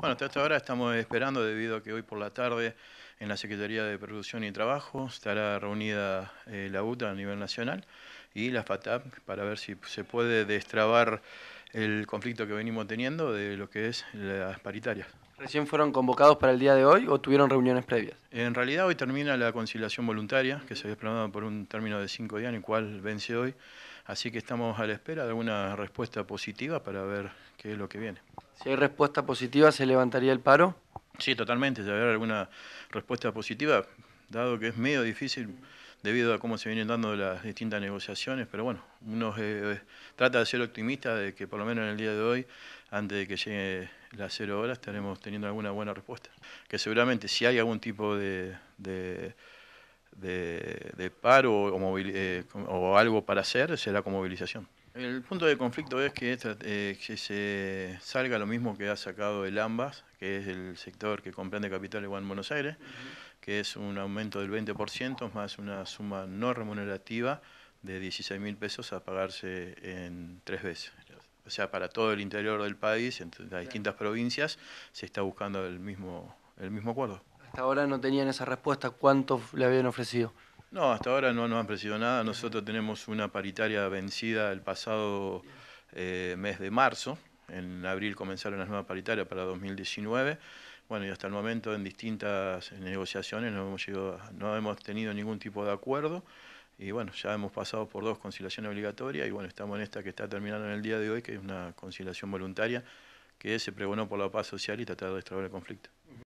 Bueno, hasta ahora estamos esperando, debido a que hoy por la tarde en la Secretaría de Producción y Trabajo estará reunida eh, la UTA a nivel nacional y la FATAP para ver si se puede destrabar el conflicto que venimos teniendo de lo que es las paritarias. ¿Recién fueron convocados para el día de hoy o tuvieron reuniones previas? En realidad hoy termina la conciliación voluntaria, que se había programado por un término de cinco días, en el cual vence hoy. Así que estamos a la espera de alguna respuesta positiva para ver qué es lo que viene. Si hay respuesta positiva, ¿se levantaría el paro? Sí, totalmente. Si hay alguna respuesta positiva, dado que es medio difícil debido a cómo se vienen dando las distintas negociaciones, pero bueno, uno eh, eh, trata de ser optimista de que por lo menos en el día de hoy, antes de que llegue las cero horas, estaremos teniendo alguna buena respuesta. Que seguramente si hay algún tipo de, de paro eh, o, algo para hacer será con movilización. El punto de conflicto es que, que se salga lo mismo que ha sacado el AMBAS, que es el sector que comprende Capital Igual en Buenos Aires que es un aumento del 20% más una suma no remunerativa de 16 mil pesos a pagarse en tres veces. O sea, para todo el interior del país, en las distintas provincias, se está buscando el mismo, el mismo acuerdo. Hasta ahora no tenían esa respuesta, ¿cuánto le habían ofrecido? No, hasta ahora no nos han ofrecido nada. Nosotros tenemos una paritaria vencida el pasado eh, mes de marzo. En abril comenzaron las nuevas paritaria para 2019 bueno, y hasta el momento en distintas negociaciones no hemos, llegado, no hemos tenido ningún tipo de acuerdo y bueno, ya hemos pasado por dos conciliaciones obligatorias y bueno, estamos en esta que está terminando en el día de hoy, que es una conciliación voluntaria que se pregonó por la paz social y tratar de restaurar el conflicto.